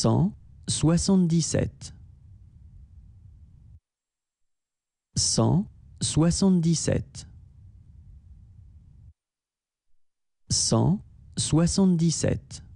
cent soixante-dix-sept. Cent soixante-dix-sept. Cent soixante-dix-sept.